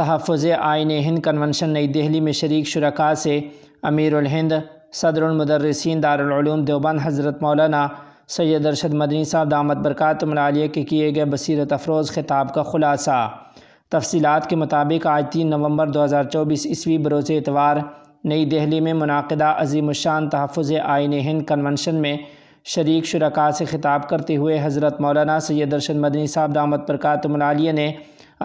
तहफ़ आयन हिंद कन्वेंशन नई दिल्ली में शरीक शुरा से अमीर हिंद सदरमदरसिन दारूम देवबंद हज़रत मौलाना सैद अरशद मदनी साहब दामद बरक़ात मनालिया के किए गए बसरत अफरोज़ खिताब का खुलासा तफसीत के मुताबिक आज तीन नवंबर दो हज़ार चौबीस ईस्वी बरोज़ एतवार नई दिल्ली में मुनदा अजीमशान तहफ़ आयन हिंद कन्वेंशन में शरीक शुरा से खिताब करते हुए हज़रत मौलाना सैद अरशद मदनी साहब दामद बरकत मनालिया ने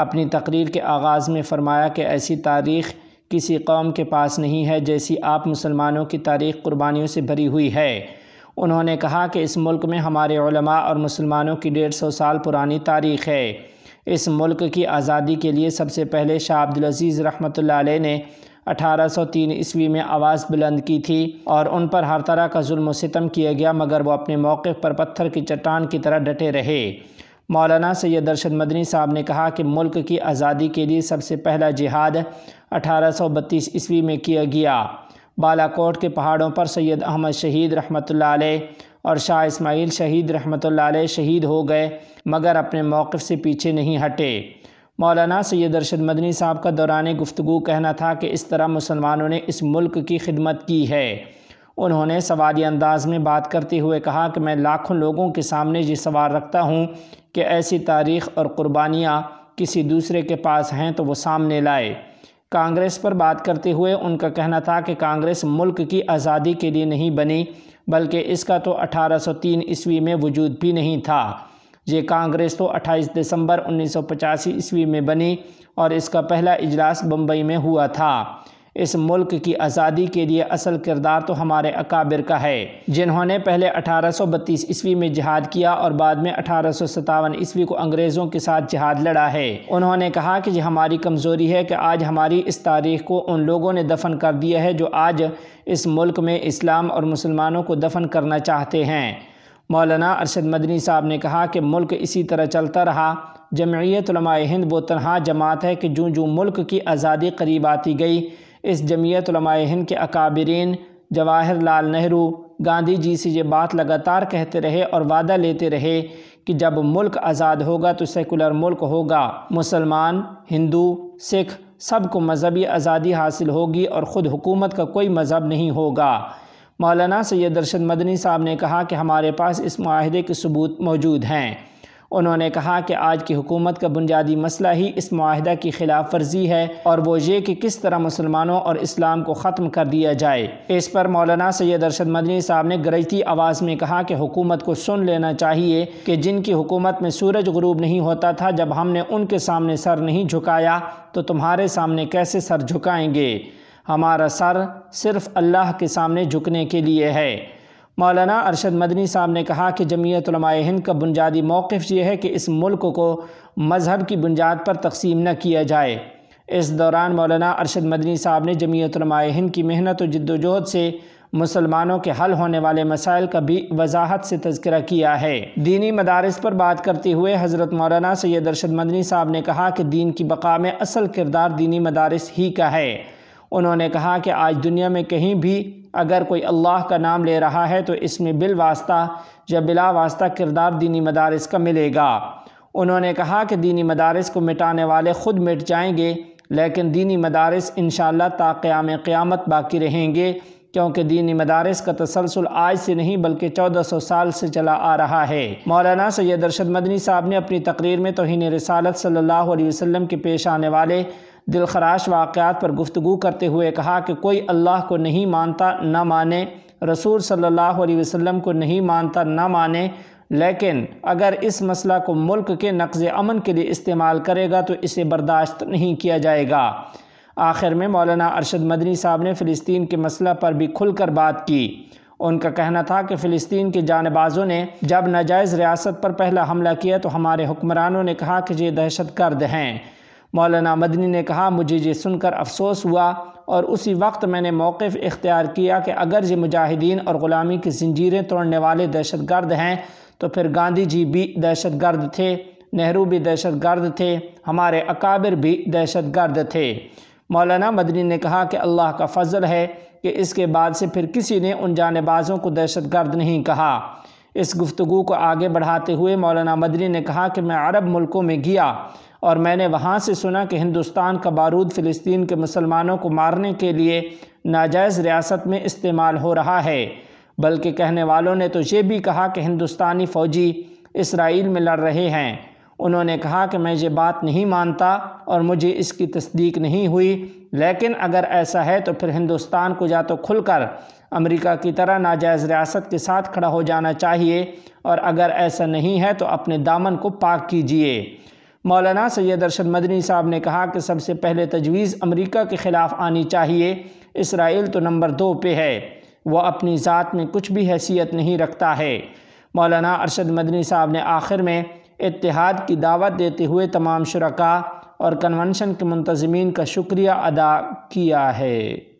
अपनी तकरीर के आगाज़ में फ़रमाया कि ऐसी तारीख़ किसी कौम के पास नहीं है जैसी आप मुसलमानों की तारीख़ कुर्बानियों से भरी हुई है उन्होंने कहा कि इस मुल्क में हमारे और मुसलमानों की डेढ़ सौ साल पुरानी तारीख़ है इस मुल्क की आज़ादी के लिए सबसे पहले शाह अब्दुलज़ीज़ रहमत ने 1803 ईस्वी में आवाज़ बुलंद की थी और उन पर हर तरह का जुल्म सितम किया गया मगर वो अपने मौक़ पर पत्थर की चट्टान की तरह डटे रहे मौलाना सैयद अरशद मदनी साहब ने कहा कि मुल्क की आज़ादी के लिए सबसे पहला जिहाद अठारह सौ बत्तीस ईस्वी में किया गया बालाकोट के पहाड़ों पर सैयद अहमद शहीद रहमत और शाह इस्माइल शहीद रहमत शहीद हो गए मगर अपने मौक़ से पीछे नहीं हटे मौलाना सैयद अरशद मदनी साहब का दौरान गुफ्तु कहना था कि इस तरह मुसलमानों ने इस मुल्क की खिदमत की है उन्होंने सवाली अंदाज में बात करते हुए कहा कि मैं लाखों लोगों के सामने ये सवाल रखता हूँ कि ऐसी तारीख़ और कुर्बानियाँ किसी दूसरे के पास हैं तो वो सामने लाए कांग्रेस पर बात करते हुए उनका कहना था कि कांग्रेस मुल्क की आज़ादी के लिए नहीं बनी बल्कि इसका तो 1803 ईस्वी में वजूद भी नहीं था ये कांग्रेस तो 28 दिसंबर 1985 ईस्वी में बनी और इसका पहला इजलास बम्बई में हुआ था इस मुल्क की आज़ादी के लिए असल किरदार तो हमारे अकाबिर का है जिन्होंने पहले अठारह सौ बत्तीस ईस्वी में जहाद किया और बाद में अठारह सौ सतावन ईस्वी को अंग्रेज़ों के साथ जहाद लड़ा है उन्होंने कहा कि यह हमारी कमज़ोरी है कि आज हमारी इस तारीख को उन लोगों ने दफन कर दिया है जो आज इस मुल्क में इस्लाम और मुसलमानों को दफन करना चाहते हैं मौलाना अरशद मदनी साहब ने कहा कि मुल्क इसी तरह चलता रहा जमयतलमा हिंद वो तनहा जमात है कि जूँ जूँ मुल्क की आज़ादी करीब आती गई इस जमीयत हिंद के अकाबरीन जवाहर लाल नेहरू गांधी जी से ये बात लगातार कहते रहे और वादा लेते रहे कि जब मुल्क आज़ाद होगा तो सेकुलर मुल्क होगा मुसलमान हिंदू सिख सब को मजहबी आज़ादी हासिल होगी और ख़ुद हुकूमत का कोई मज़हब नहीं होगा मौलाना सैद दर्शद मदनी साहब ने कहा कि हमारे पास इस माहदे के सबूत मौजूद हैं उन्होंने कहा कि आज की हुकूमत का बुनियादी मसला ही इस माहदा की खिलाफ वर्जी है और वो ये कि किस तरह मुसलमानों और इस्लाम को ख़त्म कर दिया जाए इस पर मौलाना सैयद अरशद मदनी साहब ने गरजती आवाज़ में कहा कि हुकूमत को सुन लेना चाहिए कि जिनकी हुकूमत में सूरज गरूब नहीं होता था जब हमने उनके सामने सर नहीं झुकाया तो तुम्हारे सामने कैसे सर झुकाएंगे हमारा सर सिर्फ़ अल्लाह के सामने झुकने के लिए है मौलाना अरशद मदनी साहब ने कहा कि जमीयत हिंद का बुनियादी मौक़ यह है कि इस मुल्क को मजहब की बुनियाद पर तकसीम न किया जाए इस दौरान मौलाना अरशद मदनी साहब ने जमीयत हिंद की मेहनत और जद्दोजहद से मुसलमानों के हल होने वाले मसाइल का भी वजाहत से तस्करा किया है दीनी मदारस पर बात करते हुए हज़रत मौलाना सैद अरशद मदनी साहब ने कहा कि दीन की बका में असल किरदार दीनी मदारस ही का है उन्होंने कहा कि आज दुनिया में कहीं भी अगर कोई अल्लाह का नाम ले रहा है तो इसमें बिल वास्ता या बिला वास्ता किरदार दीनी मदारस का मिलेगा उन्होंने कहा कि दीनी मदारस को मिटाने वाले ख़ुद मिट जाएंगे लेकिन दीनी मदारस इन ताक़्याम क़्यामत बाकी रहेंगे क्योंकि दीनी मदारस का तसलसल आज से नहीं बल्कि चौदह सौ साल से चला आ रहा है मौलाना सैद अरशद मदनी साहब ने अपनी तकरीर में तोहन रसालत सल्ला वसम के पेश आने वाले दिलखराश वाक़ात पर गुफ्तु करते हुए कहा कि कोई अल्लाह को नहीं मानता ना माने रसूल सल्लल्लाहु अलैहि वसल्लम को नहीं मानता न माने लेकिन अगर इस मसला को मुल्क के नक़ अमन के लिए इस्तेमाल करेगा तो इसे बर्दाश्त नहीं किया जाएगा आखिर में मौलाना अरशद मदनी साहब ने फ़िलिस्तीन के मसला पर भी खुलकर बात की उनका कहना था कि फ़िलिस्तीन के जानबाजों ने जब नाजायज़ रियासत पर पहला हमला किया तो हमारे हुक्मरानों ने कहा कि ये दहशत गर्द हैं मौलाना मदनी ने कहा मुझे ये सुनकर अफसोस हुआ और उसी वक्त मैंने मौक़ इख्तियार किया कि अगर ये मुजाहिदीन और ग़ुलामी की जंजीरें तोड़ने वाले दहशत गर्द हैं तो फिर गांधी जी भी दहशत गर्द थे नेहरू भी दहशत गर्द थे हमारे अकाबिर भी दहशत गर्द थे मौलाना मदनी ने कहा कि अल्लाह का फजल है कि इसके बाद से फिर किसी ने उन जानबाजों को दहशत गर्द नहीं कहा इस गुफ्तु को आगे बढ़ाते हुए मौलाना मदनी ने कहा कि मैं अरब मुल्कों में गया और मैंने वहाँ से सुना कि हिंदुस्तान का बारूद फ़िलिस्तीन के मुसलमानों को मारने के लिए नाजायज़ रियासत में इस्तेमाल हो रहा है बल्कि कहने वालों ने तो ये भी कहा कि हिंदुस्तानी फ़ौजी इसराइल में लड़ रहे हैं उन्होंने कहा कि मैं ये बात नहीं मानता और मुझे इसकी तस्दीक नहीं हुई लेकिन अगर ऐसा है तो फिर हिंदुस्तान को या तो खुलकर अमेरिका की तरह नाजायज़ रियासत के साथ खड़ा हो जाना चाहिए और अगर ऐसा नहीं है तो अपने दामन को पाक कीजिए मौलाना सैयद अरशद मदनी साहब ने कहा कि सबसे पहले तजवीज़ अमरीका के ख़िलाफ़ आनी चाहिए इसराइल तो नंबर दो पे है वह अपनी ज़ात में कुछ भी हैसियत नहीं रखता है मौलाना अरशद मदनी साहब ने आखिर में इतिहाद की दावत देते हुए तमाम शुरा और कन्वेंशन के मुंतज़मीन का शुक्रिया अदा किया है